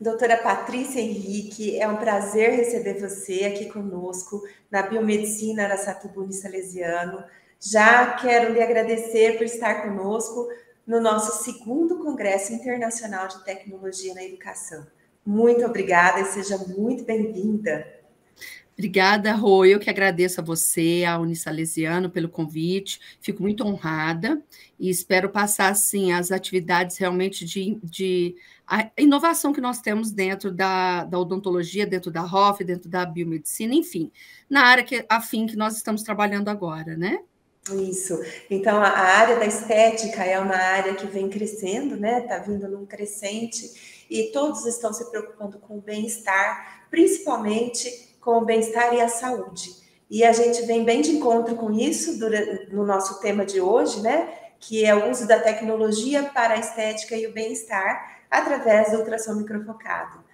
Doutora Patrícia Henrique, é um prazer receber você aqui conosco na Biomedicina Araçatuba Salesiano. Já quero lhe agradecer por estar conosco no nosso segundo Congresso Internacional de Tecnologia na Educação. Muito obrigada e seja muito bem-vinda. Obrigada, Rô. Eu que agradeço a você, a Unisalesiano, pelo convite. Fico muito honrada e espero passar, assim as atividades realmente de, de a inovação que nós temos dentro da, da odontologia, dentro da ROF, dentro da biomedicina, enfim, na área que, afim que nós estamos trabalhando agora, né? Isso. Então, a área da estética é uma área que vem crescendo, né? Está vindo num crescente e todos estão se preocupando com o bem-estar, principalmente com o bem-estar e a saúde. E a gente vem bem de encontro com isso durante, no nosso tema de hoje, né? Que é o uso da tecnologia para a estética e o bem-estar através do ultrassom microfocado.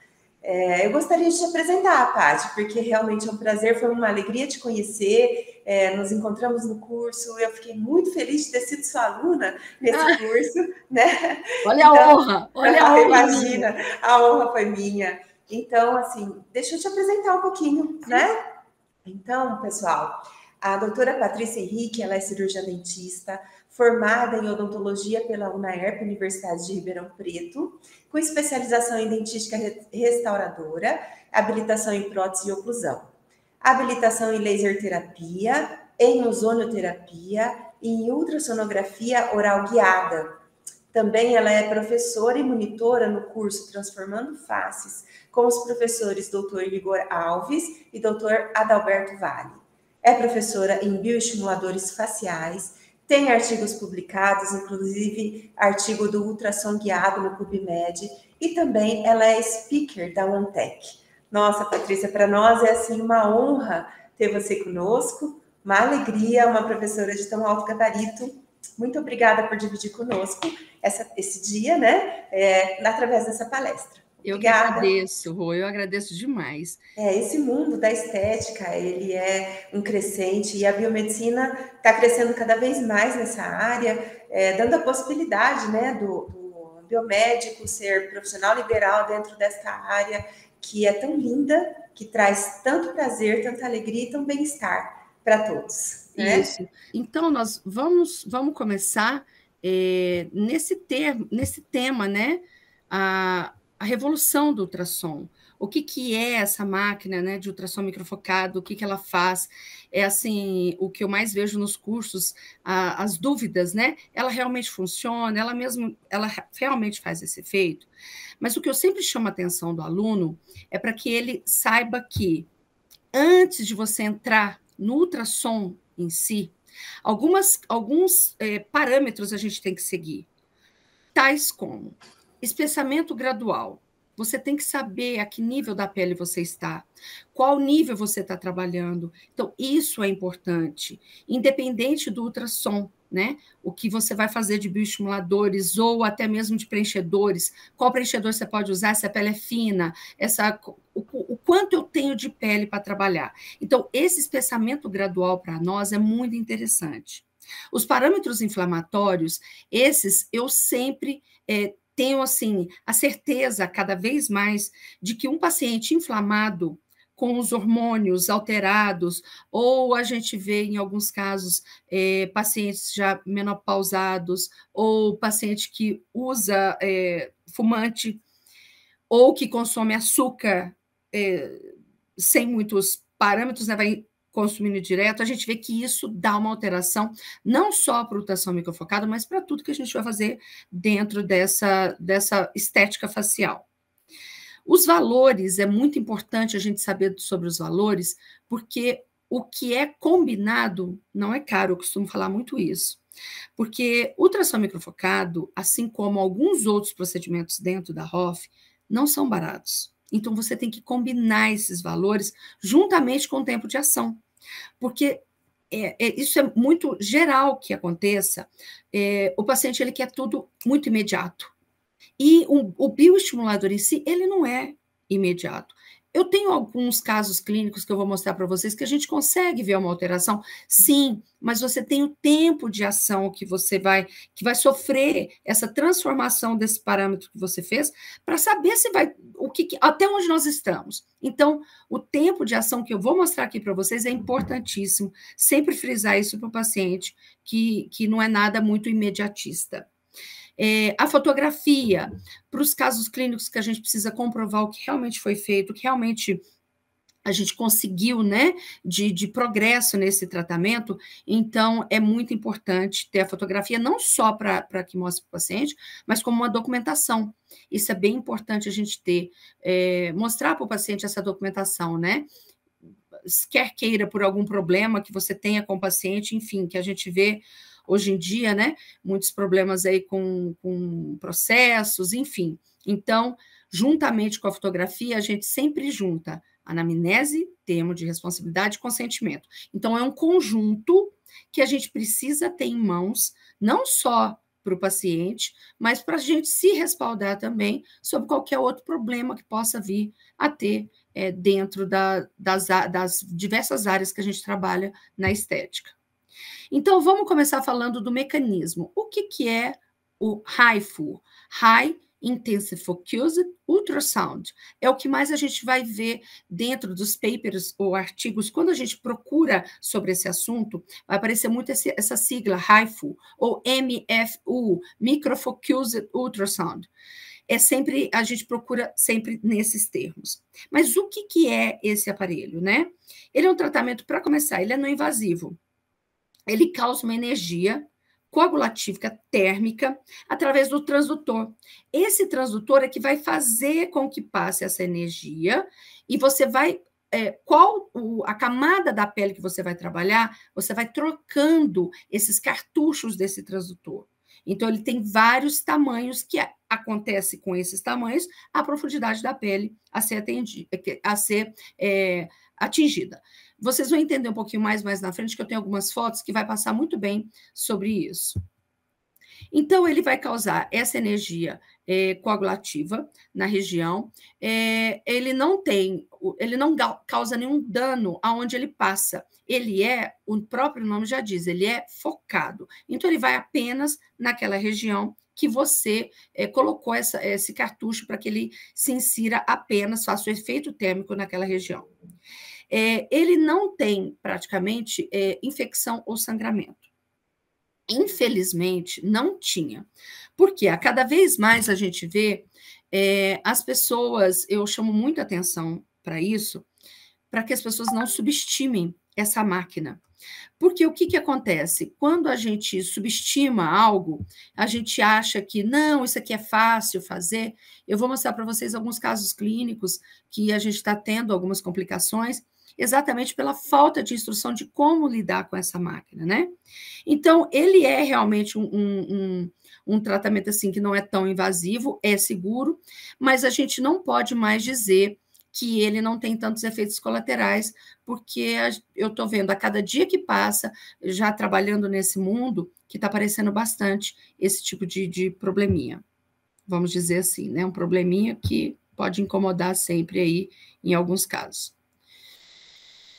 É, eu gostaria de te apresentar, Paty, porque realmente é um prazer, foi uma alegria te conhecer. É, nos encontramos no curso, eu fiquei muito feliz de ter sido sua aluna nesse ah, curso, né? Olha então, a honra, olha a honra. Imagina, a honra foi minha. Então, assim, deixa eu te apresentar um pouquinho, né? Então, pessoal, a doutora Patrícia Henrique, ela é cirurgiã dentista, formada em odontologia pela UNAERP, Universidade de Ribeirão Preto, com especialização em dentística restauradora, habilitação em prótese e oclusão, habilitação em laser terapia, em ozonioterapia e em ultrassonografia oral guiada. Também ela é professora e monitora no curso Transformando Faces, com os professores Dr. Igor Alves e Dr. Adalberto Vale é professora em bioestimuladores faciais, tem artigos publicados, inclusive artigo do ultrassom guiado no PubMed, e também ela é speaker da OneTech. Nossa, Patrícia, para nós é assim uma honra ter você conosco, uma alegria, uma professora de tão alto gabarito. Muito obrigada por dividir conosco essa, esse dia, né, é, através dessa palestra. Eu agradeço, Rô, eu agradeço demais. É, esse mundo da estética, ele é um crescente e a biomedicina está crescendo cada vez mais nessa área, é, dando a possibilidade né, do, do biomédico ser profissional liberal dentro dessa área que é tão linda, que traz tanto prazer, tanta alegria e tão bem-estar para todos. Né? Isso. Então, nós vamos, vamos começar é, nesse, ter, nesse tema, né? A, a revolução do ultrassom. O que, que é essa máquina né, de ultrassom microfocado, o que, que ela faz? É assim, o que eu mais vejo nos cursos, a, as dúvidas, né? Ela realmente funciona, ela mesmo, ela realmente faz esse efeito. Mas o que eu sempre chamo a atenção do aluno é para que ele saiba que antes de você entrar no ultrassom em si, algumas, alguns é, parâmetros a gente tem que seguir, tais como Espessamento gradual. Você tem que saber a que nível da pele você está, qual nível você está trabalhando. Então, isso é importante, independente do ultrassom, né? O que você vai fazer de bioestimuladores ou até mesmo de preenchedores, qual preenchedor você pode usar, se a pele é fina, essa, o, o quanto eu tenho de pele para trabalhar. Então, esse espessamento gradual para nós é muito interessante. Os parâmetros inflamatórios, esses eu sempre é, tenho assim a certeza cada vez mais de que um paciente inflamado com os hormônios alterados, ou a gente vê em alguns casos é, pacientes já menopausados, ou paciente que usa é, fumante, ou que consome açúcar é, sem muitos parâmetros, né, vai consumindo direto, a gente vê que isso dá uma alteração não só para o rotação microfocada, mas para tudo que a gente vai fazer dentro dessa, dessa estética facial. Os valores, é muito importante a gente saber sobre os valores, porque o que é combinado não é caro, eu costumo falar muito isso. Porque o ultrassom microfocado, assim como alguns outros procedimentos dentro da ROF, não são baratos. Então você tem que combinar esses valores juntamente com o tempo de ação. Porque é, é, isso é muito geral que aconteça. É, o paciente ele quer tudo muito imediato. E um, o bioestimulador em si, ele não é imediato. Eu tenho alguns casos clínicos que eu vou mostrar para vocês que a gente consegue ver uma alteração, sim, mas você tem o tempo de ação que você vai, que vai sofrer essa transformação desse parâmetro que você fez para saber se vai o que até onde nós estamos. Então, o tempo de ação que eu vou mostrar aqui para vocês é importantíssimo. Sempre frisar isso para o paciente que, que não é nada muito imediatista é, a fotografia, para os casos clínicos que a gente precisa comprovar o que realmente foi feito, o que realmente a gente conseguiu, né, de, de, progresso nesse tratamento, então é muito importante ter a fotografia, não só para que mostre para o paciente, mas como uma documentação. Isso é bem importante a gente ter, é, mostrar para o paciente essa documentação, né? Quer queira por algum problema que você tenha com o paciente, enfim, que a gente vê hoje em dia, né? Muitos problemas aí com, com processos, enfim. Então, juntamente com a fotografia, a gente sempre junta anamnese, termo de responsabilidade e consentimento. Então, é um conjunto que a gente precisa ter em mãos, não só para o paciente, mas para a gente se respaldar também sobre qualquer outro problema que possa vir a ter é, dentro da, das, das diversas áreas que a gente trabalha na estética. Então, vamos começar falando do mecanismo. O que, que é o HIFU? High Intensive Focused Ultrasound. É o que mais a gente vai ver dentro dos papers ou artigos. Quando a gente procura sobre esse assunto, vai aparecer muito esse, essa sigla, HIFU, ou MFU, Microfocused Ultrasound. É sempre, a gente procura sempre nesses termos. Mas o que, que é esse aparelho, né? Ele é um tratamento, para começar, ele é não invasivo ele causa uma energia coagulativa térmica através do transdutor. Esse transdutor é que vai fazer com que passe essa energia e você vai é, qual o, a camada da pele que você vai trabalhar, você vai trocando esses cartuchos desse transdutor. Então, ele tem vários tamanhos que acontece com esses tamanhos a profundidade da pele a ser, atendi, é, a ser é, atingida. Vocês vão entender um pouquinho mais mais na frente, que eu tenho algumas fotos que vai passar muito bem sobre isso. Então, ele vai causar essa energia é, coagulativa na região. É, ele não tem, ele não causa nenhum dano aonde ele passa. Ele é, o próprio nome já diz, ele é focado. Então, ele vai apenas naquela região que você é, colocou essa, esse cartucho para que ele se insira apenas, faça o efeito térmico naquela região é, ele não tem praticamente é, infecção ou sangramento. Infelizmente, não tinha. Porque a cada vez mais a gente vê é, as pessoas, eu chamo muita atenção para isso, para que as pessoas não subestimem essa máquina. Porque o que, que acontece? Quando a gente subestima algo, a gente acha que não, isso aqui é fácil fazer. Eu vou mostrar para vocês alguns casos clínicos que a gente está tendo algumas complicações exatamente pela falta de instrução de como lidar com essa máquina, né? Então, ele é realmente um, um, um, um tratamento assim que não é tão invasivo, é seguro, mas a gente não pode mais dizer que ele não tem tantos efeitos colaterais, porque eu estou vendo a cada dia que passa, já trabalhando nesse mundo, que está aparecendo bastante esse tipo de, de, probleminha. Vamos dizer assim, né? Um probleminha que pode incomodar sempre aí em alguns casos.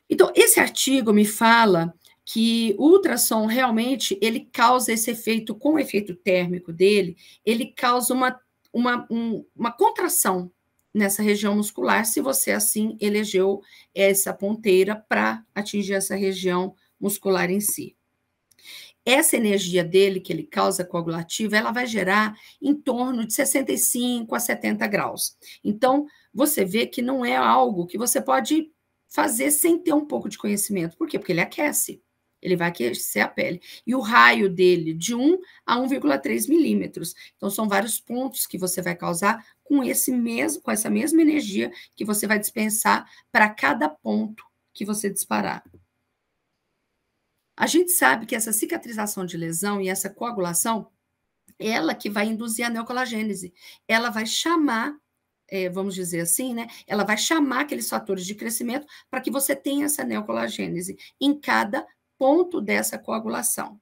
Então, esse artigo me fala que o ultrassom realmente ele causa esse efeito, com o efeito térmico dele, ele causa uma, uma, um, uma contração nessa região muscular, se você assim elegeu essa ponteira para atingir essa região muscular em si. Essa energia dele, que ele causa coagulativa, ela vai gerar em torno de 65 a 70 graus. Então, você vê que não é algo que você pode fazer sem ter um pouco de conhecimento. Por quê? Porque ele aquece. Ele vai aquecer a pele. E o raio dele de 1 a 1,3 milímetros. Então, são vários pontos que você vai causar com esse mesmo, com essa mesma energia que você vai dispensar para cada ponto que você disparar. A gente sabe que essa cicatrização de lesão e essa coagulação, ela que vai induzir a neocolagênese. Ela vai chamar é, vamos dizer assim, né? Ela vai chamar aqueles fatores de crescimento para que você tenha essa neocolagênese em cada ponto dessa coagulação.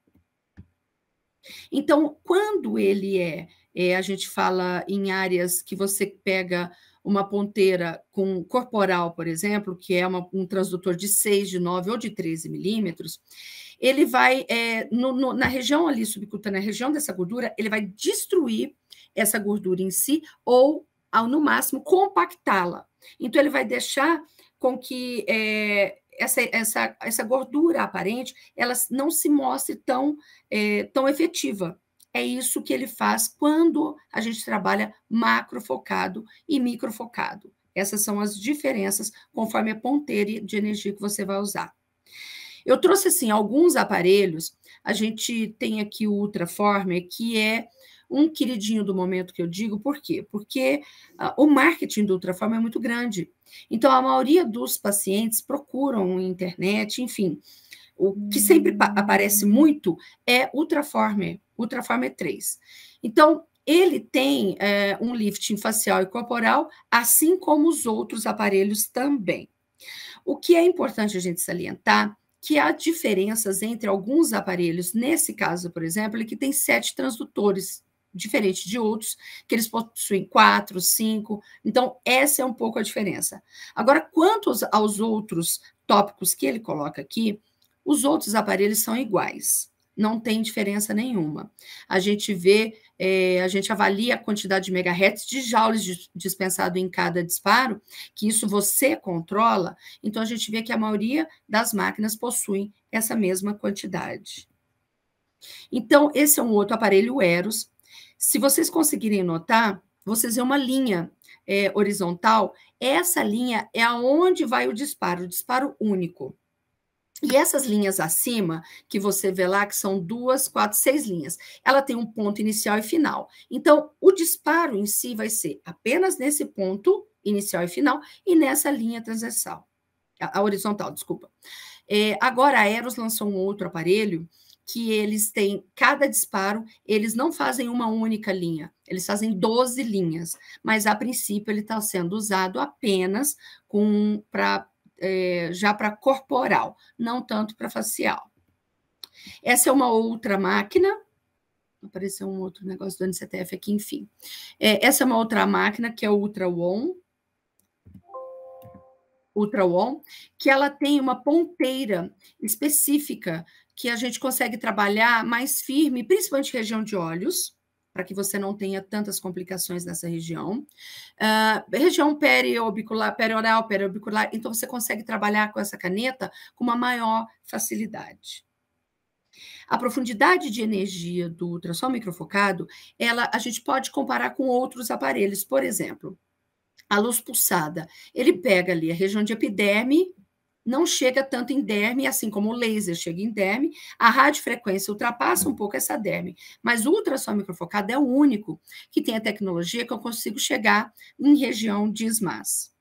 Então, quando ele é, é a gente fala em áreas que você pega uma ponteira com corporal, por exemplo, que é uma, um transdutor de 6, de 9 ou de 13 milímetros, ele vai, é, no, no, na região ali subcutânea, na região dessa gordura, ele vai destruir essa gordura em si ou ao no máximo compactá-la. Então, ele vai deixar com que é, essa, essa, essa gordura aparente ela não se mostre tão, é, tão efetiva. É isso que ele faz quando a gente trabalha macro focado e micro focado. Essas são as diferenças conforme a ponteira de energia que você vai usar. Eu trouxe assim alguns aparelhos. A gente tem aqui o Ultraformer, que é um queridinho do momento que eu digo, por quê? Porque uh, o marketing do Ultrafarma é muito grande. Então, a maioria dos pacientes procuram internet, enfim. O que sempre hum. aparece muito é Ultraformer, Ultraformer 3. Então, ele tem é, um lifting facial e corporal, assim como os outros aparelhos também. O que é importante a gente salientar que há diferenças entre alguns aparelhos, nesse caso, por exemplo, ele que tem sete transdutores diferente de outros, que eles possuem quatro, cinco. Então, essa é um pouco a diferença. Agora, quanto aos outros tópicos que ele coloca aqui, os outros aparelhos são iguais. Não tem diferença nenhuma. A gente vê, é, a gente avalia a quantidade de megahertz de joules dispensado em cada disparo, que isso você controla. Então, a gente vê que a maioria das máquinas possuem essa mesma quantidade. Então, esse é um outro aparelho Eros, se vocês conseguirem notar, vocês vêem uma linha é, horizontal. Essa linha é aonde vai o disparo, o disparo único. E essas linhas acima, que você vê lá, que são duas, quatro, seis linhas, ela tem um ponto inicial e final. Então, o disparo em si vai ser apenas nesse ponto inicial e final e nessa linha transversal, a, a horizontal, desculpa. É, agora, a Eros lançou um outro aparelho que eles têm cada disparo, eles não fazem uma única linha, eles fazem 12 linhas, mas a princípio ele está sendo usado apenas com para é, já para corporal, não tanto para facial. Essa é uma outra máquina. Apareceu um outro negócio do NCTF aqui, enfim. É, essa é uma outra máquina que é o Ultra One que ela tem uma ponteira específica que a gente consegue trabalhar mais firme, principalmente região de olhos, para que você não tenha tantas complicações nessa região. Uh, região periobicular, perioral, periobicular, então você consegue trabalhar com essa caneta com uma maior facilidade. A profundidade de energia do ultrassom microfocado, ela a gente pode comparar com outros aparelhos, por exemplo, a luz pulsada. Ele pega ali a região de epiderme, não chega tanto em derme, assim como o laser chega em derme, a radiofrequência ultrapassa um pouco essa derme, mas o ultrassom microfocado é o único que tem a tecnologia que eu consigo chegar em região de SMAS.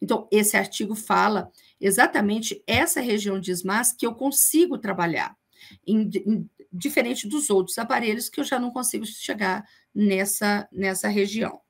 Então, esse artigo fala exatamente essa região de SMAS que eu consigo trabalhar, em, em, diferente dos outros aparelhos que eu já não consigo chegar nessa, nessa região.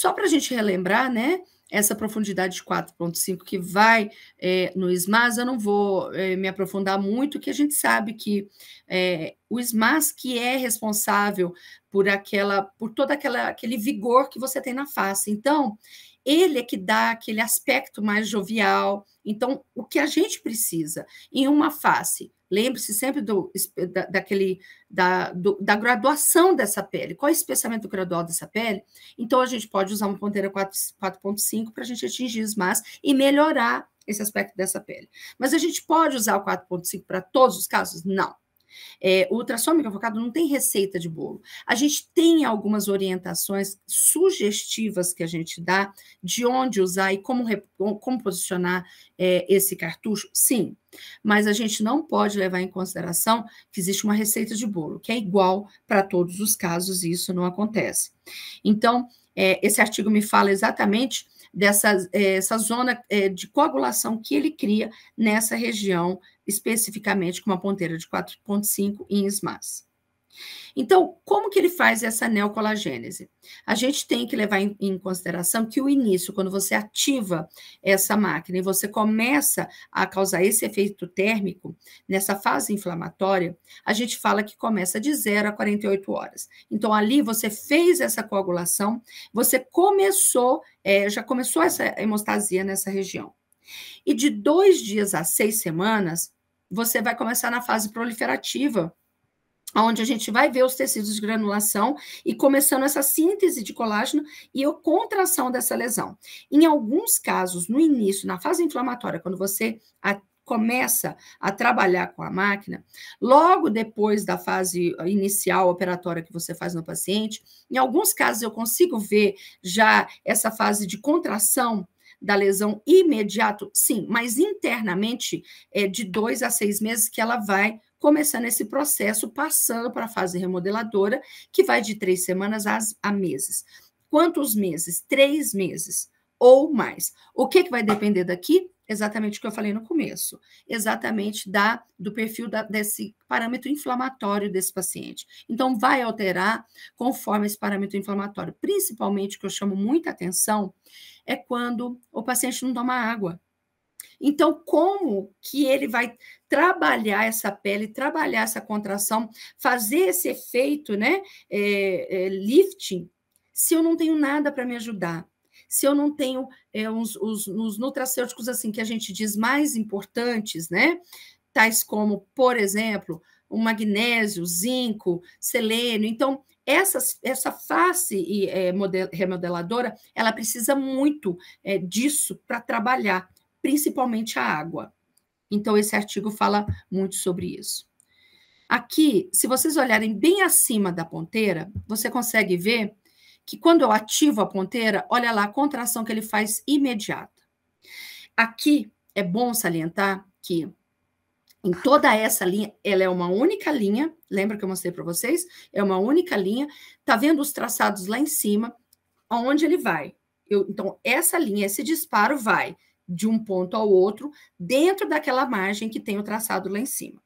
Só para a gente relembrar, né? Essa profundidade de 4,5 que vai é, no SMAS, eu não vou é, me aprofundar muito, que a gente sabe que é, o SMAS que é responsável por aquela, por todo aquela, aquele vigor que você tem na face. Então, ele é que dá aquele aspecto mais jovial. Então, o que a gente precisa em uma face Lembre-se sempre do, da, daquele, da, do, da graduação dessa pele. Qual é o espessamento gradual dessa pele? Então, a gente pode usar uma ponteira 4.5 para a gente atingir os más e melhorar esse aspecto dessa pele. Mas a gente pode usar o 4.5 para todos os casos? Não. É, o ultrassônico não tem receita de bolo. A gente tem algumas orientações sugestivas que a gente dá de onde usar e como, como posicionar é, esse cartucho, sim. Mas a gente não pode levar em consideração que existe uma receita de bolo, que é igual para todos os casos, e isso não acontece. Então, é, esse artigo me fala exatamente dessa é, essa zona é, de coagulação que ele cria nessa região especificamente com uma ponteira de 4,5 em SMAS. Então, como que ele faz essa neocolagênese? A gente tem que levar em, em, consideração que o início, quando você ativa essa máquina e você começa a causar esse efeito térmico, nessa fase inflamatória, a gente fala que começa de 0 a 48 horas. Então, ali você fez essa coagulação, você começou, é, já começou essa hemostasia nessa região. E de dois dias a seis semanas, você vai começar na fase proliferativa, onde a gente vai ver os tecidos de granulação e começando essa síntese de colágeno e a contração dessa lesão. Em alguns casos, no início, na fase inflamatória, quando você a, começa a trabalhar com a máquina, logo depois da fase inicial operatória que você faz no paciente, em alguns casos eu consigo ver já essa fase de contração da lesão imediato? Sim, mas internamente é de dois a seis meses que ela vai começando esse processo, passando para a fase remodeladora, que vai de três semanas a, a meses. Quantos meses? Três meses ou mais. O que, que vai depender daqui? Exatamente o que eu falei no começo, exatamente da do perfil da, desse parâmetro inflamatório desse paciente. Então, vai alterar conforme esse parâmetro inflamatório. Principalmente, o que eu chamo muita atenção é quando o paciente não toma água. Então, como que ele vai trabalhar essa pele, trabalhar essa contração, fazer esse efeito, né, é, é, lifting, se eu não tenho nada para me ajudar? Se eu não tenho é, uns, os, os nutracêuticos, assim, que a gente diz mais importantes, né, tais como, por exemplo, o magnésio, zinco, selênio. Então, essa, essa face é, model, remodeladora, ela precisa muito é, disso para trabalhar, principalmente a água. Então, esse artigo fala muito sobre isso. Aqui, se vocês olharem bem acima da ponteira, você consegue ver que quando eu ativo a ponteira, olha lá a contração que ele faz imediata. Aqui é bom salientar que em toda essa linha, ela é uma única linha, lembra que eu mostrei para vocês? É uma única linha. Tá vendo os traçados lá em cima, aonde ele vai? Eu, então, essa linha, esse disparo vai de um ponto ao outro, dentro daquela margem que tem o traçado lá em cima.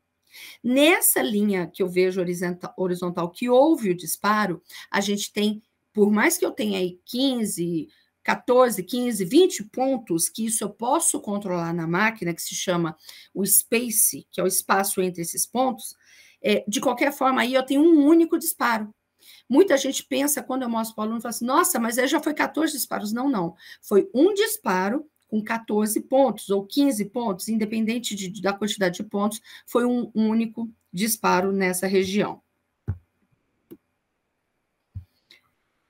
Nessa linha que eu vejo horizontal, horizontal que houve o disparo, a gente tem, por mais que eu tenha aí 15, 14, 15, 20 pontos que isso eu posso controlar na máquina, que se chama o space, que é o espaço entre esses pontos, é, de qualquer forma, aí eu tenho um único disparo. Muita gente pensa, quando eu mostro para o aluno, fala assim, nossa, mas aí já foi 14 disparos. Não, não. Foi um disparo com 14 pontos ou 15 pontos, independente de, da quantidade de pontos, foi um único disparo nessa região.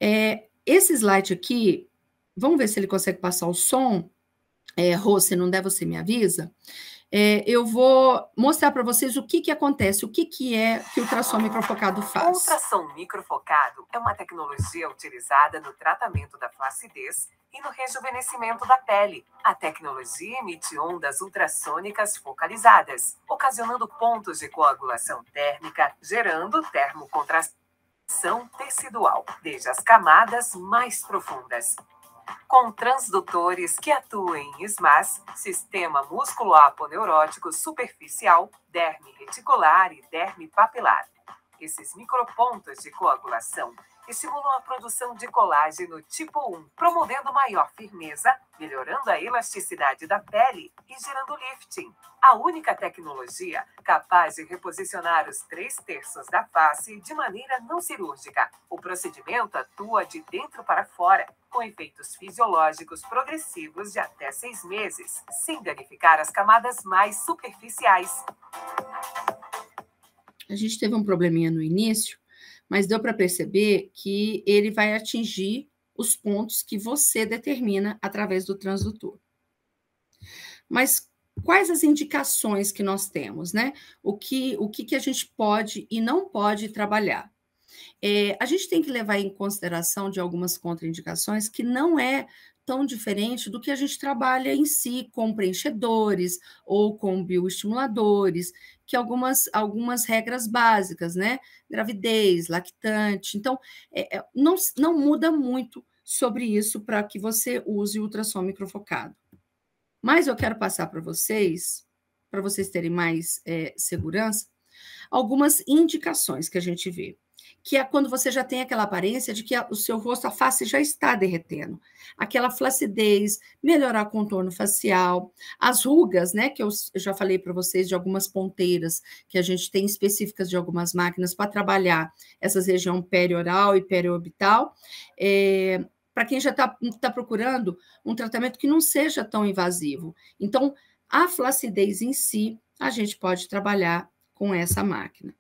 É, esse slide aqui Vamos ver se ele consegue passar o som. É, Rô, se não der, você me avisa. É, eu vou mostrar para vocês o que, que acontece, o que, que é que o ultrassom microfocado faz. O ultrassom microfocado é uma tecnologia utilizada no tratamento da flacidez e no rejuvenescimento da pele. A tecnologia emite ondas ultrassônicas focalizadas, ocasionando pontos de coagulação térmica, gerando termocontração tecidual, desde as camadas mais profundas com transdutores que atuem em SMAS, sistema músculo aponeurótico superficial, derme reticular e derme papilar. Esses micropontos de coagulação estimulam a produção de colágeno tipo 1, promovendo maior firmeza, melhorando a elasticidade da pele e gerando lifting. A única tecnologia capaz de reposicionar os três terços da face de maneira não cirúrgica. O procedimento atua de dentro para fora, com efeitos fisiológicos progressivos de até seis meses, sem danificar as camadas mais superficiais. A gente teve um probleminha no início, mas deu para perceber que ele vai atingir os pontos que você determina através do transdutor. Mas quais as indicações que nós temos, né? O que, o que, que a gente pode e não pode trabalhar? É, a gente tem que levar em consideração de algumas contraindicações que não é tão diferente do que a gente trabalha em si com preenchedores ou com bioestimuladores, que algumas, algumas regras básicas, né? Gravidez, lactante. Então, é, é não, não muda muito sobre isso para que você use ultrassom microfocado. Mas eu quero passar para vocês, para vocês terem mais é, segurança, algumas indicações que a gente vê que é quando você já tem aquela aparência de que o seu rosto, a face já está derretendo. Aquela flacidez, melhorar o contorno facial, as rugas, né, que eu, eu já falei para vocês de algumas ponteiras que a gente tem específicas de algumas máquinas para trabalhar essas região perioral e periorbital. É, eh, para quem já está tá procurando um tratamento que não seja tão invasivo. Então, a flacidez em si, a gente pode trabalhar com essa máquina.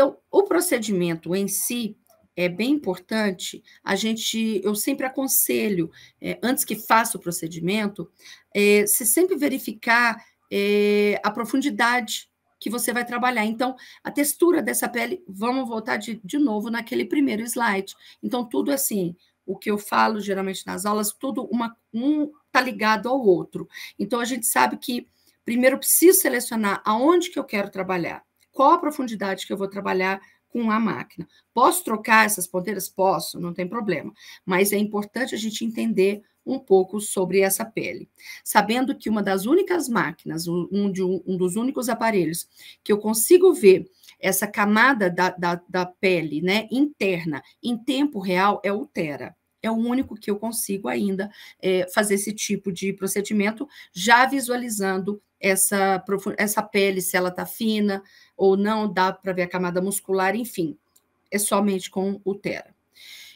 Então, o procedimento em si é bem importante. A gente, eu sempre aconselho, é, antes que faça o procedimento, é, se sempre verificar é, a profundidade que você vai trabalhar. Então, a textura dessa pele, vamos voltar de, de novo naquele primeiro slide. Então, tudo assim, o que eu falo geralmente nas aulas, tudo uma, um está ligado ao outro. Então, a gente sabe que primeiro preciso selecionar aonde que eu quero trabalhar qual a profundidade que eu vou trabalhar com a máquina. Posso trocar essas ponteiras? Posso, não tem problema. Mas é importante a gente entender um pouco sobre essa pele. Sabendo que uma das únicas máquinas, um, de, um dos únicos aparelhos que eu consigo ver essa camada da, da, da pele né, interna em tempo real é o Tera é o único que eu consigo ainda é, fazer esse tipo de procedimento, já visualizando essa, essa pele, se ela está fina ou não, dá para ver a camada muscular, enfim, é somente com o Tera.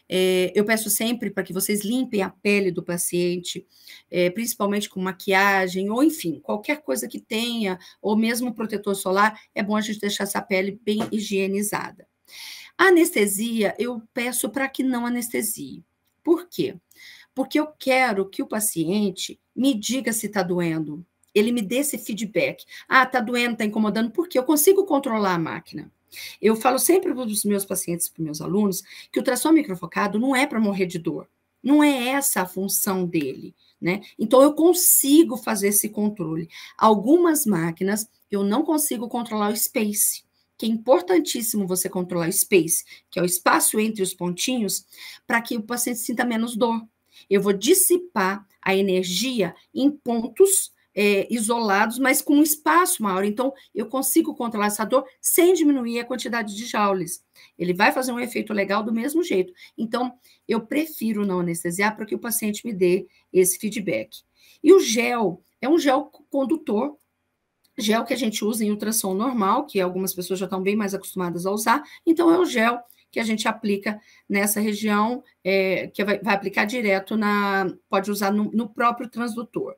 É, eu peço sempre para que vocês limpem a pele do paciente, é, principalmente com maquiagem, ou enfim, qualquer coisa que tenha, ou mesmo protetor solar, é bom a gente deixar essa pele bem higienizada. A anestesia, eu peço para que não anestesie. Por quê? Porque eu quero que o paciente me diga se está doendo. Ele me dê esse feedback. Ah, está doendo, está incomodando, porque eu consigo controlar a máquina. Eu falo sempre para os meus pacientes, para os meus alunos, que o tração microfocado não é para morrer de dor. Não é essa a função dele, né? Então eu consigo fazer esse controle. Algumas máquinas eu não consigo controlar o space que é importantíssimo você controlar o space, que é o espaço entre os pontinhos, para que o paciente sinta menos dor. Eu vou dissipar a energia em pontos é, isolados, mas com um espaço maior. Então, eu consigo controlar essa dor sem diminuir a quantidade de joules. Ele vai fazer um efeito legal do mesmo jeito. Então, eu prefiro não anestesiar para que o paciente me dê esse feedback. E o gel é um gel condutor gel que a gente usa em ultrassom normal, que algumas pessoas já estão bem mais acostumadas a usar, então é o gel que a gente aplica nessa região, é, que vai, vai, aplicar direto na. pode usar no, no próprio transdutor.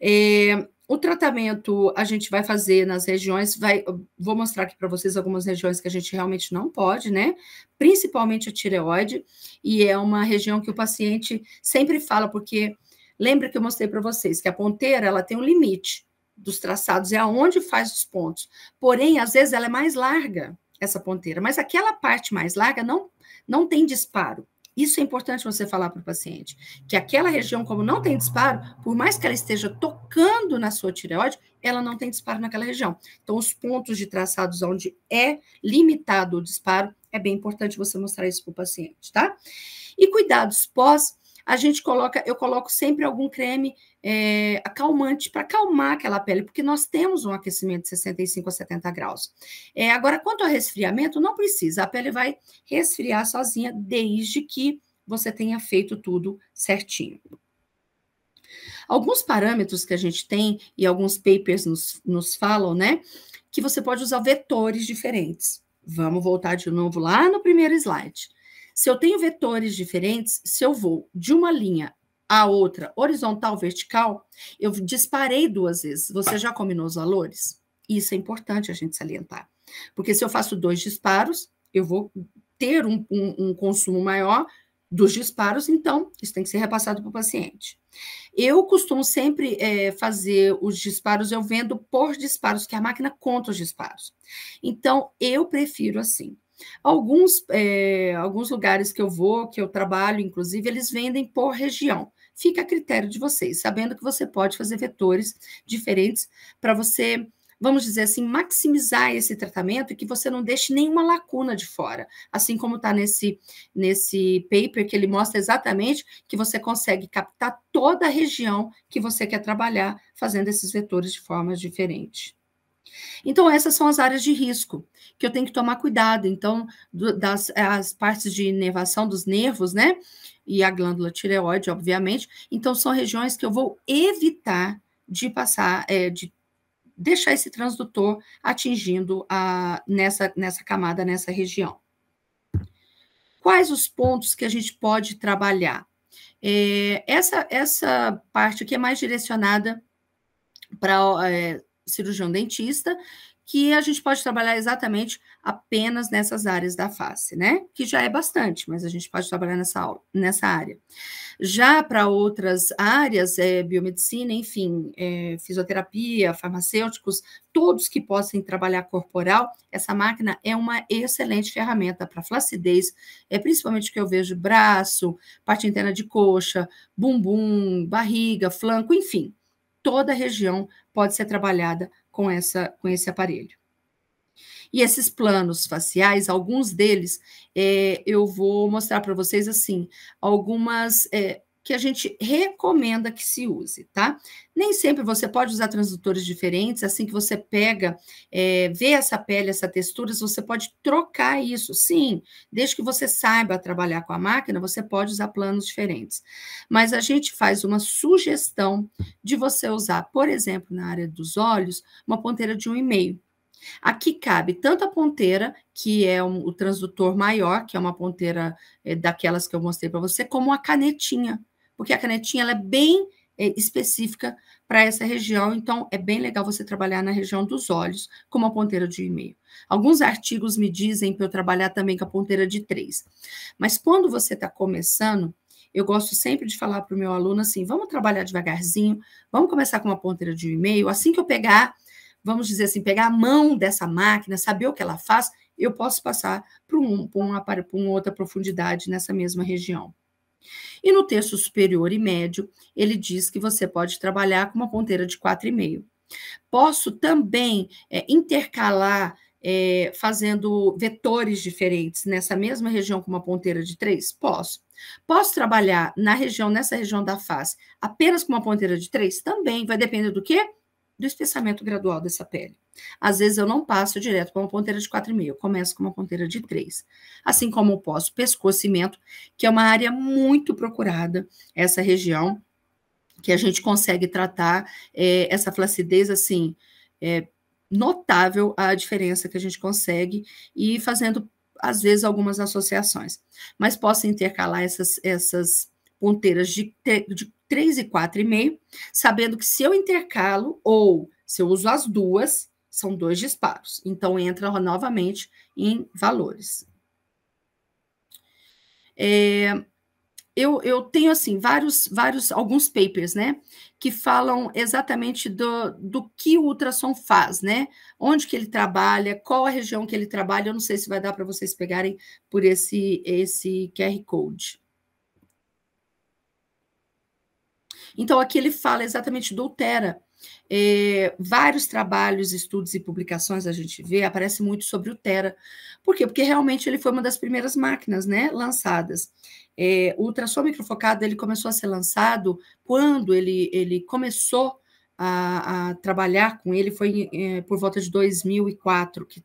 É, o tratamento a gente vai fazer nas regiões, vai, vou mostrar aqui para vocês algumas regiões que a gente realmente não pode, né? Principalmente a tireoide, e é uma região que o paciente sempre fala, porque lembra que eu mostrei para vocês que a ponteira ela tem um limite dos traçados é aonde faz os pontos. Porém, às vezes ela é mais larga, essa ponteira, mas aquela parte mais larga não, não tem disparo. Isso é importante você falar para o paciente, que aquela região, como não tem disparo, por mais que ela esteja tocando na sua tireoide, ela não tem disparo naquela região. Então, os pontos de traçados onde é limitado o disparo, é bem importante você mostrar isso para o paciente, tá? E cuidados pós a gente coloca, eu coloco sempre algum creme é, acalmante para acalmar aquela pele, porque nós temos um aquecimento de 65 a 70 graus. É, agora, quanto ao resfriamento, não precisa, a pele vai resfriar sozinha desde que você tenha feito tudo certinho. Alguns parâmetros que a gente tem e alguns papers nos, nos falam, né? Que você pode usar vetores diferentes. Vamos voltar de novo lá no primeiro slide. Se eu tenho vetores diferentes, se eu vou de uma linha à outra, horizontal, vertical, eu disparei duas vezes. Você já combinou os valores? Isso é importante a gente salientar. Porque se eu faço dois disparos, eu vou ter um, um, um consumo maior dos disparos, então isso tem que ser repassado para o paciente. Eu costumo sempre é, fazer os disparos, eu vendo por disparos, que a máquina conta os disparos. Então, eu prefiro assim. Alguns, é, alguns lugares que eu vou, que eu trabalho, inclusive, eles vendem por região. Fica a critério de vocês, sabendo que você pode fazer vetores diferentes para você, vamos dizer assim, maximizar esse tratamento e que você não deixe nenhuma lacuna de fora. Assim como está nesse, nesse paper, que ele mostra exatamente que você consegue captar toda a região que você quer trabalhar fazendo esses vetores de forma diferente. Então, essas são as áreas de risco que eu tenho que tomar cuidado. Então, do, das as partes de inervação dos nervos, né? E a glândula tireoide, obviamente. Então, são regiões que eu vou evitar de passar, é, de deixar esse transdutor atingindo a, nessa, nessa camada, nessa região. Quais os pontos que a gente pode trabalhar? É, essa, essa parte aqui é mais direcionada para é, cirurgião dentista, que a gente pode trabalhar exatamente apenas nessas áreas da face, né? Que já é bastante, mas a gente pode trabalhar nessa, aula, nessa área. Já para outras áreas, é, biomedicina, enfim, é, fisioterapia, farmacêuticos, todos que possam trabalhar corporal, essa máquina é uma excelente ferramenta para flacidez, é principalmente o que eu vejo braço, parte interna de coxa, bumbum, barriga, flanco, enfim toda a região pode ser trabalhada com, essa, com esse aparelho. E esses planos faciais, alguns deles, é, eu vou mostrar para vocês assim, algumas é, que a gente recomenda que se use, tá? Nem sempre você pode usar transdutores diferentes, assim que você pega, é, vê essa pele, essa textura, você pode trocar isso, sim, desde que você saiba trabalhar com a máquina, você pode usar planos diferentes. Mas a gente faz uma sugestão de você usar, por exemplo, na área dos olhos, uma ponteira de um e meio. Aqui cabe tanto a ponteira, que é um, o transdutor maior, que é uma ponteira é, daquelas que eu mostrei para você, como a canetinha, porque a canetinha ela é bem eh, específica para essa região, então é bem legal você trabalhar na região dos olhos com uma ponteira de 1,5. Alguns artigos me dizem para eu trabalhar também com a ponteira de 3. Mas quando você está começando, eu gosto sempre de falar para o meu aluno assim: vamos trabalhar devagarzinho, vamos começar com uma ponteira de 1,5. Assim que eu pegar, vamos dizer assim, pegar a mão dessa máquina, saber o que ela faz, eu posso passar para um, pra uma outra profundidade nessa mesma região. E no terço superior e médio, ele diz que você pode trabalhar com uma ponteira de 4,5. Posso também é, intercalar é, fazendo vetores diferentes nessa mesma região com uma ponteira de 3? Posso. Posso trabalhar na região, nessa região da face, apenas com uma ponteira de 3? Também, vai depender do quê? Do espessamento gradual dessa pele. Às vezes eu não passo direto para uma ponteira de 4,5, eu começo com uma ponteira de 3. Assim como eu posso pescocimento, que é uma área muito procurada, essa região, que a gente consegue tratar é, essa flacidez assim. É, notável a diferença que a gente consegue e fazendo às vezes algumas associações, mas posso intercalar essas, essas ponteiras de, de 3 e 4,5, sabendo que se eu intercalo ou se eu uso as duas, são dois disparos. Então, entra novamente em valores. É, eu, eu, tenho assim vários, vários, alguns papers, né, que falam exatamente do, do que o ultrassom faz, né, onde que ele trabalha, qual a região que ele trabalha. Eu não sei se vai dar para vocês pegarem por esse esse QR code. Então aqui ele fala exatamente do utera. É, vários trabalhos, estudos e publicações a gente vê, aparece muito sobre o Tera. Por quê? Porque realmente ele foi uma das primeiras máquinas né, lançadas. É, eh, o ultrassom microfocado ele começou a ser lançado quando ele, ele começou a, a trabalhar com ele, foi é, por volta de 2004 que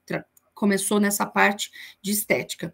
começou nessa parte de estética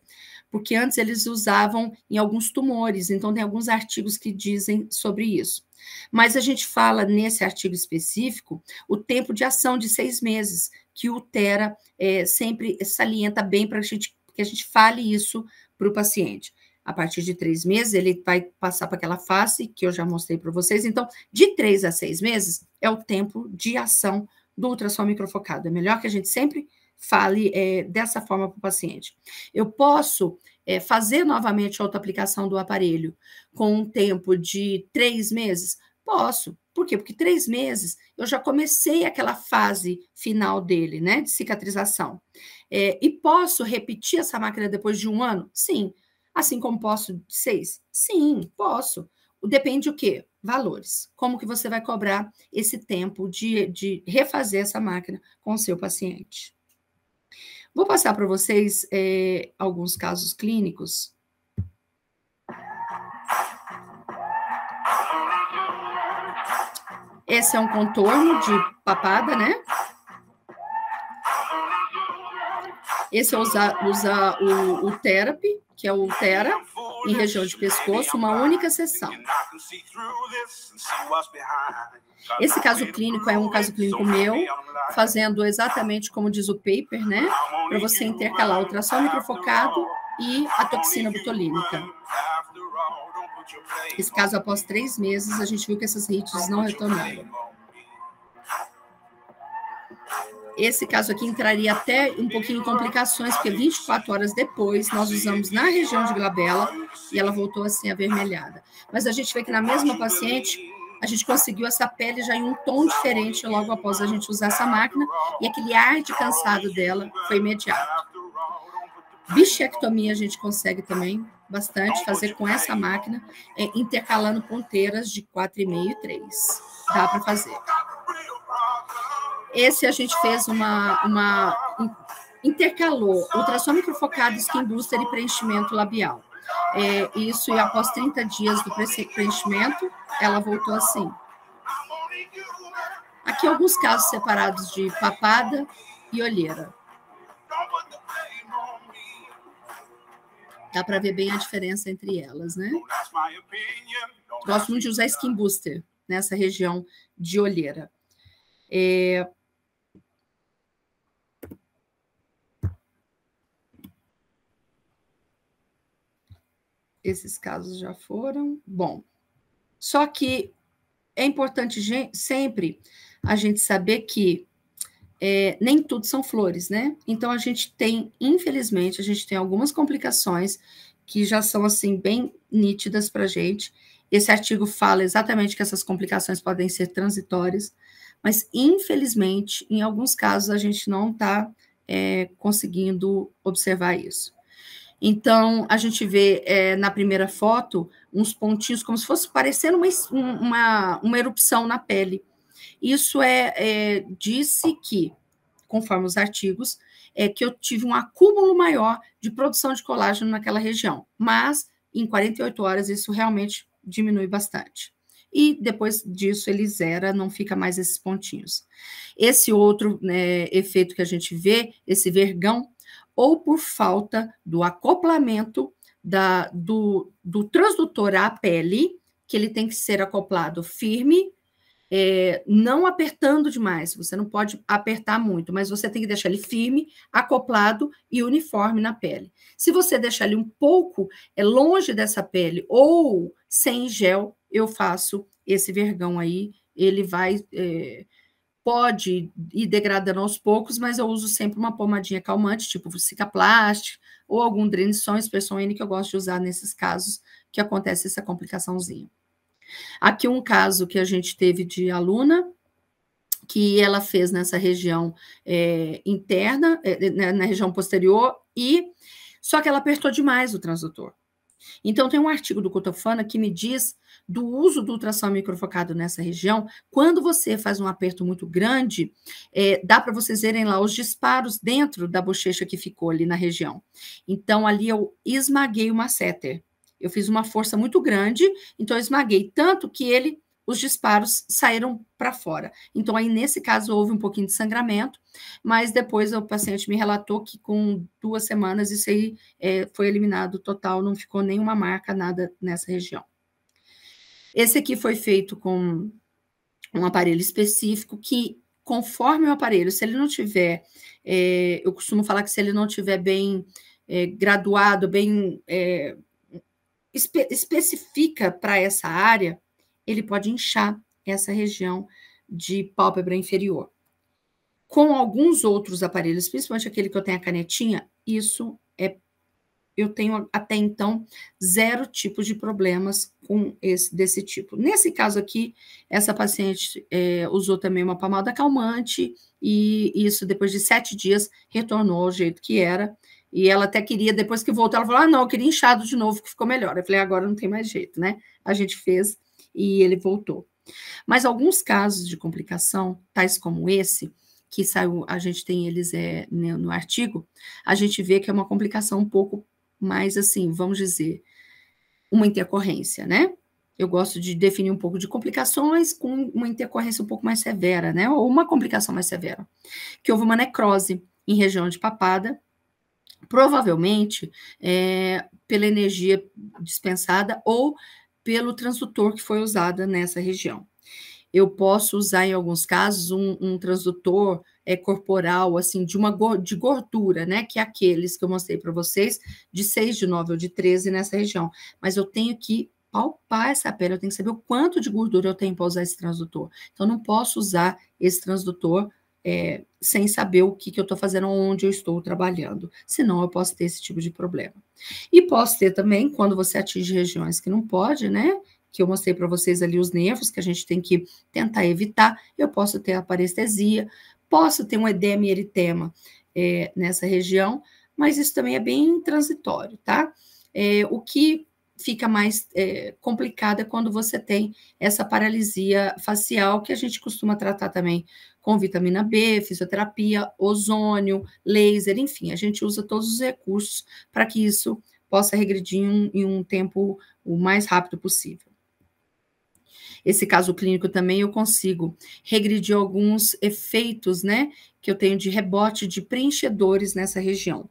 porque antes eles usavam em alguns tumores, então tem alguns artigos que dizem sobre isso. Mas a gente fala nesse artigo específico o tempo de ação de seis meses, que o Tera é, sempre salienta bem para que a gente fale isso para o paciente. A partir de três meses, ele vai passar para aquela fase que eu já mostrei para vocês. Então, de três a seis meses é o tempo de ação do ultrassom microfocado. É melhor que a gente sempre fale é, dessa forma para o paciente. Eu posso é, fazer novamente a autoaplicação do aparelho com um tempo de três meses? Posso. Por quê? Porque três meses eu já comecei aquela fase final dele, né, de cicatrização. É, e posso repetir essa máquina depois de um ano? Sim. Assim como posso seis? Sim, posso. Depende o quê? Valores. Como que você vai cobrar esse tempo de, de refazer essa máquina com o seu paciente? Vou passar para vocês é, alguns casos clínicos. Esse é um contorno de papada, né? Esse é usa, usa o, o therapy, que é o tera, em região de pescoço, uma única sessão. Esse caso clínico é um caso clínico meu, fazendo exatamente como diz o paper, né? Para você intercalar o ultrassom microfocado e a toxina botulínica. Esse caso, após três meses, a gente viu que essas rítides não retornaram. Esse caso aqui entraria até um pouquinho em complicações, porque 24 horas depois nós usamos na região de glabela e ela voltou assim avermelhada. Mas a gente vê que na mesma paciente a gente conseguiu essa pele já em um tom diferente logo após a gente usar essa máquina e aquele ar de cansado dela foi imediato. Bichectomia a gente consegue também bastante fazer com essa máquina, é, intercalando ponteiras de 4,5 e 3. Dá para fazer. Esse a gente fez uma, uma intercalou ultrassom microfocado, skin booster e preenchimento labial. É, isso, e após 30 dias do preenchimento, ela voltou assim. Aqui alguns casos separados de papada e olheira. Dá para ver bem a diferença entre elas, né? Gosto muito de usar skin booster nessa região de olheira. É, esses casos já foram. Bom, só que é importante sempre a gente saber que é, nem tudo são flores, né? Então a gente tem, infelizmente, a gente tem algumas complicações que já são assim bem nítidas para gente. Esse artigo fala exatamente que essas complicações podem ser transitórias, mas infelizmente, em alguns casos, a gente não está é, conseguindo observar isso. Então, a gente vê é, na primeira foto uns pontinhos como se fosse parecendo uma, uma, uma erupção na pele. Isso é, é, disse que, conforme os artigos, é que eu tive um acúmulo maior de produção de colágeno naquela região, mas em 48 horas isso realmente diminui bastante. E depois disso ele zera, não fica mais esses pontinhos. Esse outro né, efeito que a gente vê, esse vergão, ou por falta do acoplamento da, do, do transdutor à pele, que ele tem que ser acoplado firme, é, não apertando demais, você não pode apertar muito, mas você tem que deixar ele firme, acoplado e uniforme na pele. Se você deixar ele um pouco é, longe dessa pele ou sem gel, eu faço esse vergão aí, ele vai é, pode ir degradando aos poucos, mas eu uso sempre uma pomadinha calmante, tipo Cicaplast, ou algum Drenição Expressão N, que eu gosto de usar nesses casos que acontece essa complicaçãozinha. Aqui um caso que a gente teve de aluna, que ela fez nessa região é, interna, é, na, né, na região posterior, e só que ela apertou demais o transdutor. Então, tem um artigo do Cotofana que me diz do uso do ultrassom microfocado nessa região. Quando você faz um aperto muito grande, é, dá para vocês verem lá os disparos dentro da bochecha que ficou ali na região. Então, ali eu esmaguei o masseter. Eu fiz uma força muito grande, então eu esmaguei tanto que ele os disparos saíram para fora. Então, aí, nesse caso, houve um pouquinho de sangramento, mas depois o paciente me relatou que com duas semanas isso aí é, foi eliminado total, não ficou nenhuma marca, nada nessa região. Esse aqui foi feito com um aparelho específico que, conforme o aparelho, se ele não tiver, é, eu costumo falar que se ele não tiver bem é, graduado, bem é, espe especifica para essa área, ele pode inchar essa região de pálpebra inferior. Com alguns outros aparelhos, principalmente aquele que eu tenho a canetinha, isso é eu tenho até então zero tipos de problemas com esse desse tipo. Nesse caso aqui, essa paciente é, usou também uma pomada calmante e isso depois de sete dias retornou ao jeito que era. E ela até queria, depois que voltou, ela falou: ah, não, eu queria inchado de novo, que ficou melhor. Eu falei: agora não tem mais jeito, né? A gente fez e ele voltou. Mas alguns casos de complicação, tais como esse, que saiu, a gente tem eles é, né, no artigo, a gente vê que é uma complicação um pouco mais assim, vamos dizer, uma intercorrência, né? Eu gosto de definir um pouco de complicações com uma intercorrência um pouco mais severa, né? Ou uma complicação mais severa. Que houve uma necrose em região de papada, provavelmente é, pela energia dispensada ou pelo transdutor que foi usado nessa região. Eu posso usar, em alguns casos, um, um transdutor é, corporal, assim, de uma de gordura, né? Que é aqueles que eu mostrei para vocês, de 6, de 9 ou de 13 nessa região. Mas eu tenho que palpar essa pele, eu tenho que saber o quanto de gordura eu tenho para usar esse transdutor. Então, não posso usar esse transdutor é, sem saber o que, que eu estou fazendo, onde eu estou trabalhando. Senão eu posso ter esse tipo de problema. E posso ter também quando você atinge regiões que não pode, né? Que eu mostrei para vocês ali os nervos, que a gente tem que tentar evitar. Eu posso ter a parestesia, posso ter um edema e eritema é, nessa região, mas isso também é bem transitório, tá? É, o que fica mais é, complicada quando você tem essa paralisia facial, que a gente costuma tratar também com vitamina B, fisioterapia, ozônio, laser, enfim, a gente usa todos os recursos para que isso possa regredir em um, em um tempo o mais rápido possível esse caso clínico também eu consigo regredir alguns efeitos, né, que eu tenho de rebote de preenchedores nessa região.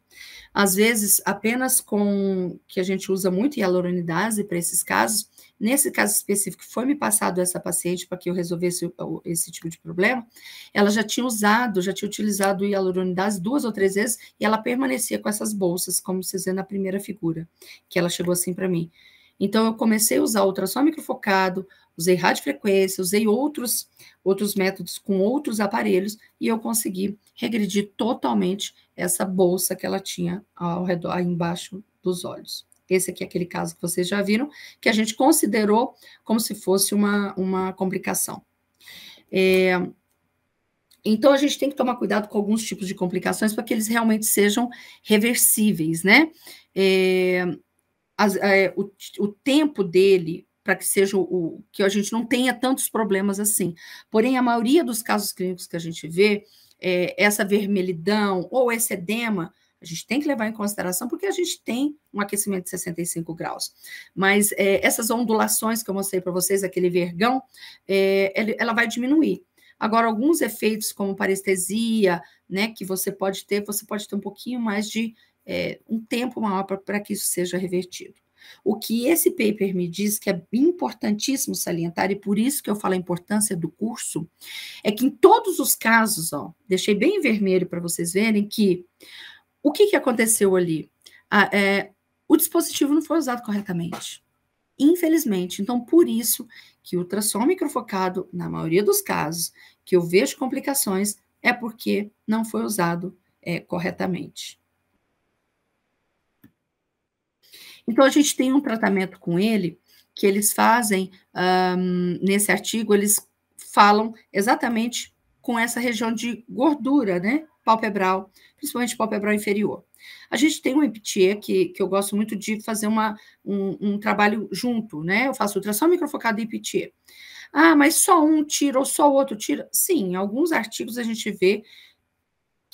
Às vezes, apenas com que a gente usa muito hialuronidase para esses casos, nesse caso específico, foi me passado essa paciente para que eu resolvesse esse tipo de problema, ela já tinha usado, já tinha utilizado hialuronidase duas ou três vezes e ela permanecia com essas bolsas, como vocês vê na primeira figura, que ela chegou assim para mim. Então, eu comecei a usar ultrassom microfocado, usei frequência, usei outros, outros métodos com outros aparelhos e eu consegui regredir totalmente essa bolsa que ela tinha ao redor, aí embaixo dos olhos. Esse aqui é aquele caso que vocês já viram, que a gente considerou como se fosse uma, uma complicação. É, então, a gente tem que tomar cuidado com alguns tipos de complicações para que eles realmente sejam reversíveis, né? É, as, é, o, o tempo dele, para que seja o que a gente não tenha tantos problemas assim. Porém, a maioria dos casos clínicos que a gente vê, é, essa vermelhidão ou esse edema, a gente tem que levar em consideração porque a gente tem um aquecimento de 65 graus. Mas é, essas ondulações que eu mostrei para vocês, aquele vergão, é, ela vai diminuir. Agora, alguns efeitos como parestesia, né, que você pode ter, você pode ter um pouquinho mais de é, um tempo maior para que isso seja revertido. O que esse paper me diz, que é importantíssimo salientar, e por isso que eu falo a importância do curso, é que em todos os casos, ó, deixei bem vermelho para vocês verem que o que, que aconteceu ali? Ah, é, o dispositivo não foi usado corretamente. Infelizmente, então por isso que o ultrassom microfocado, na maioria dos casos que eu vejo complicações, é porque não foi usado é, corretamente. Então, a gente tem um tratamento com ele que eles fazem um, nesse artigo, eles falam exatamente com essa região de gordura, né? Palpebral, principalmente palpebral inferior. A gente tem um EPTE que, que eu gosto muito de fazer uma, um, um trabalho junto, né? Eu faço ultrassom microfocado e EPTE. Ah, mas só um tira ou só o outro tira? Sim, em alguns artigos a gente vê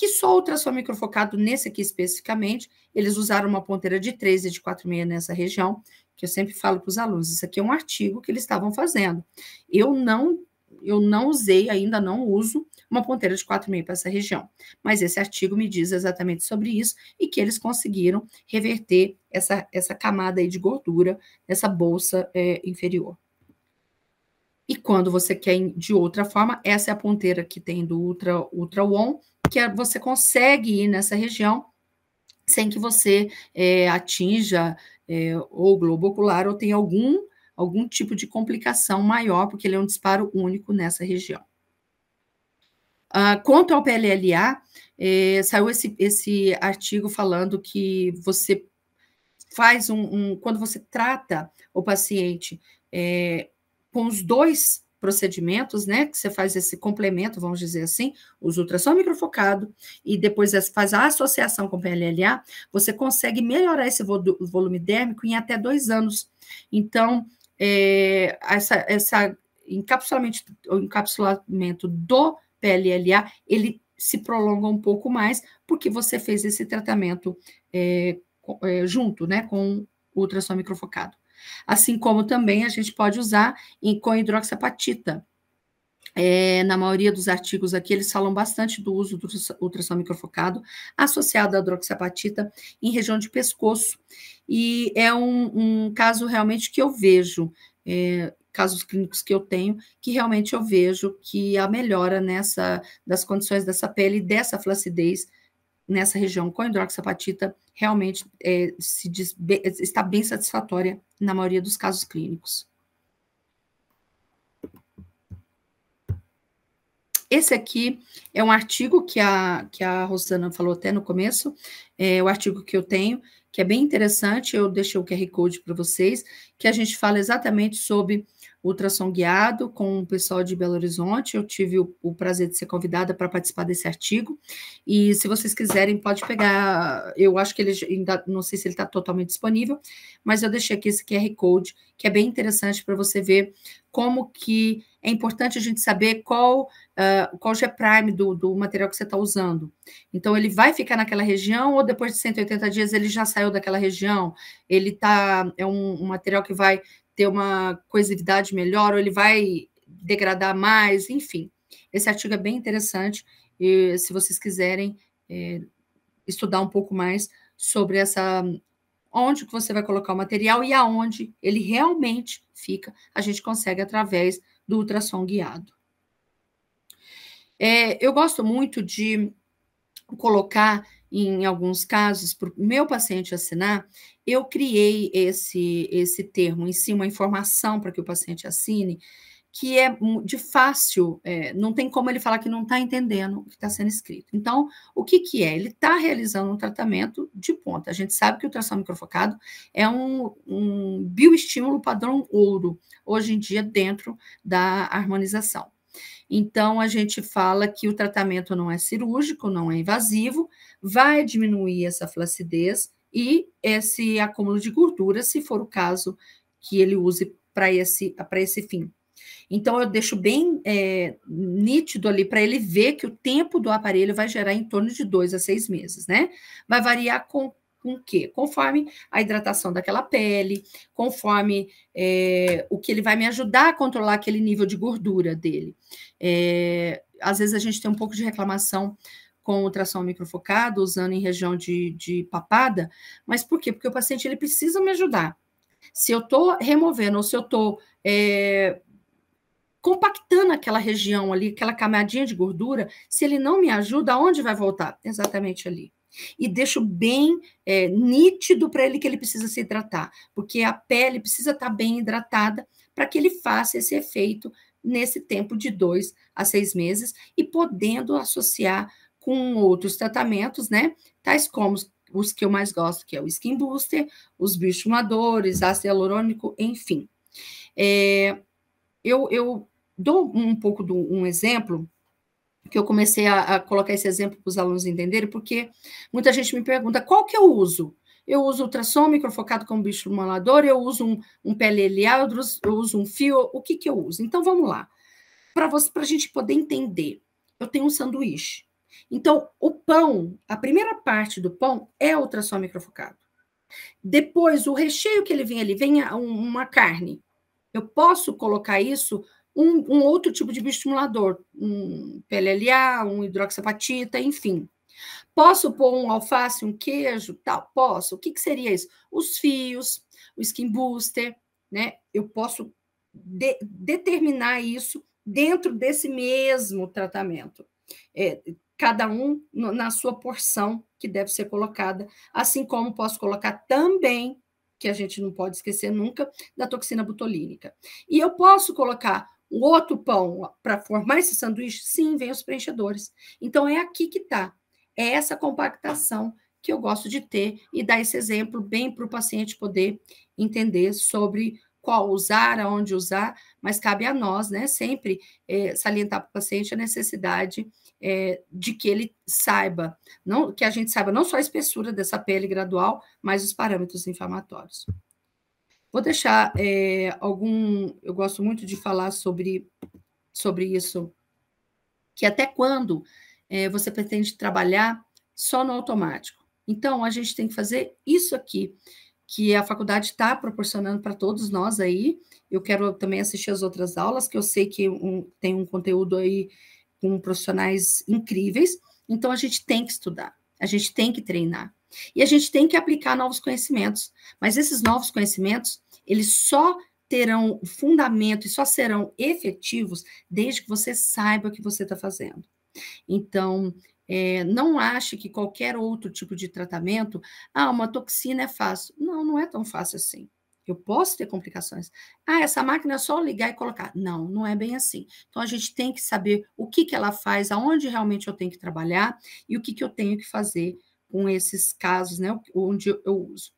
que só o tração microfocado, nesse aqui especificamente, eles usaram uma ponteira de 3 e de 4,6 nessa região, que eu sempre falo para os alunos, isso aqui é um artigo que eles estavam fazendo. Eu não eu não usei, ainda não uso, uma ponteira de 4,5 para essa região. Mas esse artigo me diz exatamente sobre isso e que eles conseguiram reverter essa, essa camada aí de gordura nessa bolsa é, inferior. E quando você quer de outra forma, essa é a ponteira que tem do Ultra, Ultra One, que é, você consegue ir nessa região sem que você é, atinja é, globo ocular ou tenha algum, algum tipo de complicação maior, porque ele é um disparo único nessa região. Uh, quanto ao PLLA, é, saiu esse, esse artigo falando que você faz um, um quando você trata o paciente é, com os dois procedimentos, né? Que você faz esse complemento, vamos dizer assim, os ultrassom microfocado e depois faz a associação com PLLA, você consegue melhorar esse volume dérmico em até dois anos. Então, é, essa, essa encapsulamento, o encapsulamento do PLLA, ele se prolonga um pouco mais, porque você fez esse tratamento é, é junto, né, com o ultrassom microfocado. Assim como também a gente pode usar em, com hidroxapatita. É, na maioria dos artigos aqui, eles falam bastante do uso do ultrassom microfocado associado à hidroxapatita em região de pescoço. E é um, um caso realmente que eu vejo, é, casos clínicos que eu tenho, que realmente eu vejo que a melhora nessa das condições dessa pele, dessa flacidez, nessa região com hidroxapatita realmente é, diz, be, está bem satisfatória na maioria dos casos clínicos. Esse aqui é um artigo que a, que a Rosana falou até no começo, é o artigo que eu tenho, que é bem interessante, eu deixei o QR Code para vocês, que a gente fala exatamente sobre ultrassom guiado com o pessoal de Belo Horizonte. Eu tive o, o prazer de ser convidada para participar desse artigo. E se vocês quiserem, pode pegar. Eu acho que ele ainda não sei se ele está totalmente disponível, mas eu deixei aqui esse QR Code, que é bem interessante para você ver como que é importante a gente saber qual, uh, qual G-prime do, do material que você está usando. Então, ele vai ficar naquela região ou depois de 180 dias ele já saiu daquela região? Ele tá, é um, um material que vai ter uma coesividade melhor, ou ele vai degradar mais, enfim. Esse artigo é bem interessante, e se vocês quiserem é, estudar um pouco mais sobre essa onde que você vai colocar o material e aonde ele realmente fica, a gente consegue através do ultrassom guiado. É, eu gosto muito de colocar em alguns casos, para o meu paciente assinar, eu criei esse, esse termo em si, uma informação para que o paciente assine, que é de fácil, é, não tem como ele falar que não está entendendo o que está sendo escrito. Então, o que, que é? Ele está realizando um tratamento de ponta. A gente sabe que o ultrassom microfocado é um, um bioestímulo padrão ouro, hoje em dia, dentro da harmonização. Então, a gente fala que o tratamento não é cirúrgico, não é invasivo, vai diminuir essa flacidez e esse acúmulo de gordura, se for o caso que ele use para esse, esse fim. Então, eu deixo bem é, nítido ali para ele ver que o tempo do aparelho vai gerar em torno de dois a seis meses, né? Vai variar com, com o quê? Conforme a hidratação daquela pele, conforme é, o que ele vai me ajudar a controlar aquele nível de gordura dele. É, às vezes a gente tem um pouco de reclamação com ultrassom microfocado, usando em região de, de papada, mas por quê? Porque o paciente ele precisa me ajudar. Se eu estou removendo ou se eu estou é, compactando aquela região ali, aquela camadinha de gordura, se ele não me ajuda, aonde vai voltar? Exatamente ali e deixo bem é, nítido para ele que ele precisa se hidratar, porque a pele precisa estar tá bem hidratada para que ele faça esse efeito nesse tempo de dois a seis meses e podendo associar com outros tratamentos, né? Tais como os que eu mais gosto, que é o Skin Booster, os bioestimuladores, ácido hialurônico, enfim. É, eu, eu dou um pouco de um exemplo que eu comecei a, a colocar esse exemplo para os alunos entenderem, porque muita gente me pergunta qual que eu uso. Eu uso ultrassom microfocado com bicho malador? eu uso um, um PLLA, eu uso um fio, o que, que eu uso? Então, vamos lá. Para a gente poder entender, eu tenho um sanduíche. Então, o pão, a primeira parte do pão é ultrassom microfocado. Depois, o recheio que ele vem ali, vem uma carne. Eu posso colocar isso um, um outro tipo de bioestimulador, um PLLA, um hidroxapatita, enfim. Posso pôr um alface, um queijo, tal? Posso. O que, que seria isso? Os fios, o skin booster, né? Eu posso de, determinar isso dentro desse mesmo tratamento. É, cada um no, na sua porção que deve ser colocada, assim como posso colocar também, que a gente não pode esquecer nunca, da toxina butolínica. E eu posso colocar outro pão para formar esse sanduíche, sim, vem os preenchedores. Então é aqui que está. É essa compactação que eu gosto de ter e dar esse exemplo bem para o paciente poder entender sobre qual usar, aonde usar, mas cabe a nós, né, sempre é, salientar para o paciente a necessidade é, de que ele saiba, não que a gente saiba não só a espessura dessa pele gradual, mas os parâmetros inflamatórios. Vou deixar é, algum. Eu gosto muito de falar sobre, sobre isso, que até quando é, você pretende trabalhar só no automático. Então, a gente tem que fazer isso aqui, que a faculdade está proporcionando para todos nós aí. Eu quero também assistir as outras aulas, que eu sei que um, tem um conteúdo aí com profissionais incríveis. Então, a gente tem que estudar, a gente tem que treinar. E a gente tem que aplicar novos conhecimentos. Mas esses novos conhecimentos, eles só terão fundamento e só serão efetivos desde que você saiba o que você está fazendo. Então, é, não ache que qualquer outro tipo de tratamento, ah, uma toxina é fácil. Não, não é tão fácil assim. Eu posso ter complicações. Ah, essa máquina é só ligar e colocar. Não, não é bem assim. Então a gente tem que saber o que, que ela faz, aonde realmente eu tenho que trabalhar e o que, que eu tenho que fazer com esses casos, né? Onde eu uso.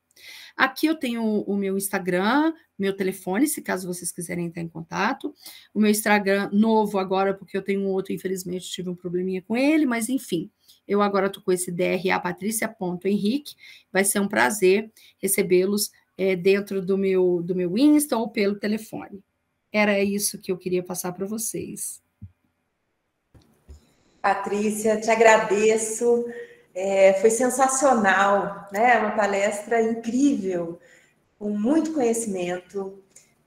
Aqui eu tenho o meu Instagram, meu telefone, se caso vocês quiserem entrar em contato. O meu Instagram novo agora, porque eu tenho outro, infelizmente tive um probleminha com ele, mas enfim. Eu agora estou com esse DRA patrícia.henrique. Vai ser um prazer recebê-los é, dentro do meu, do meu Insta ou pelo telefone. Era isso que eu queria passar para vocês. Patrícia, te agradeço. É, foi sensacional, né? É uma palestra incrível, com muito conhecimento.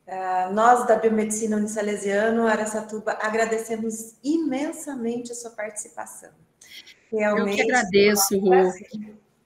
Uh, nós da Biomedicina Unisalesiano, Aracatuba, agradecemos imensamente a sua participação. Realmente, Eu que agradeço, Rô.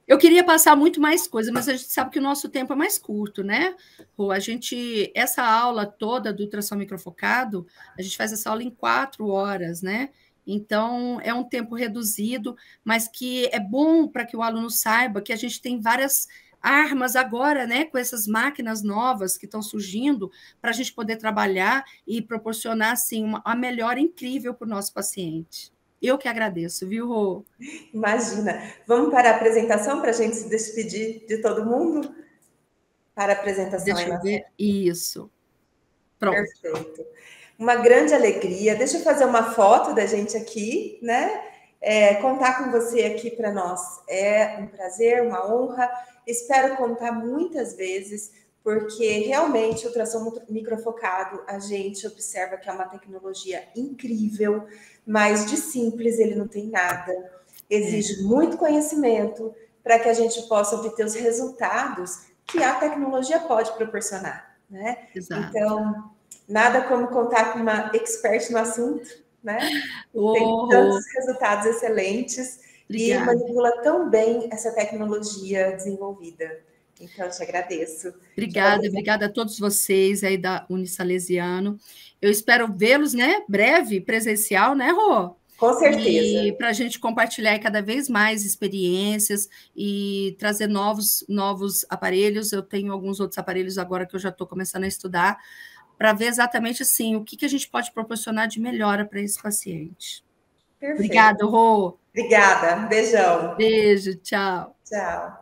eu queria passar muito mais coisa, mas a gente sabe que o nosso tempo é mais curto, né? Rô, a gente, essa aula toda do ultrassom microfocado, a gente faz essa aula em quatro horas, né? Então, é um tempo reduzido, mas que é bom para que o aluno saiba que a gente tem várias armas agora, né, com essas máquinas novas que estão surgindo, para a gente poder trabalhar e proporcionar, assim, uma, uma melhora incrível para o nosso paciente. Eu que agradeço, viu, Rô? Imagina. Vamos para a apresentação para a gente se despedir de todo mundo? Para a apresentação. Deixa eu ver. Isso. Pronto. Perfeito uma grande alegria. Deixa eu fazer uma foto da gente aqui, né? É, contar com você aqui para nós é um prazer, uma honra. Espero contar muitas vezes, porque realmente o ultrassom microfocado a gente observa que é uma tecnologia incrível, mas de simples ele não tem nada. Exige é. muito conhecimento para que a gente possa obter os resultados que a tecnologia pode proporcionar, né? Exato. Então, Nada como contar com uma expert no assunto, né? Oh. Tem tantos resultados excelentes Obrigada. e manipula tão bem essa tecnologia desenvolvida. Então, eu te agradeço. Obrigada, obrigada a todos vocês aí da Unisalesiano. Eu espero vê-los, né? Breve, presencial, né, Rô? Com certeza. E para a gente compartilhar cada vez mais experiências e trazer novos, novos aparelhos. Eu tenho alguns outros aparelhos agora que eu já estou começando a estudar para ver exatamente assim o que, que a gente pode proporcionar de melhora para esse paciente. Perfeito. Obrigada, Rô. Obrigada. Beijão. Beijo, tchau. Tchau.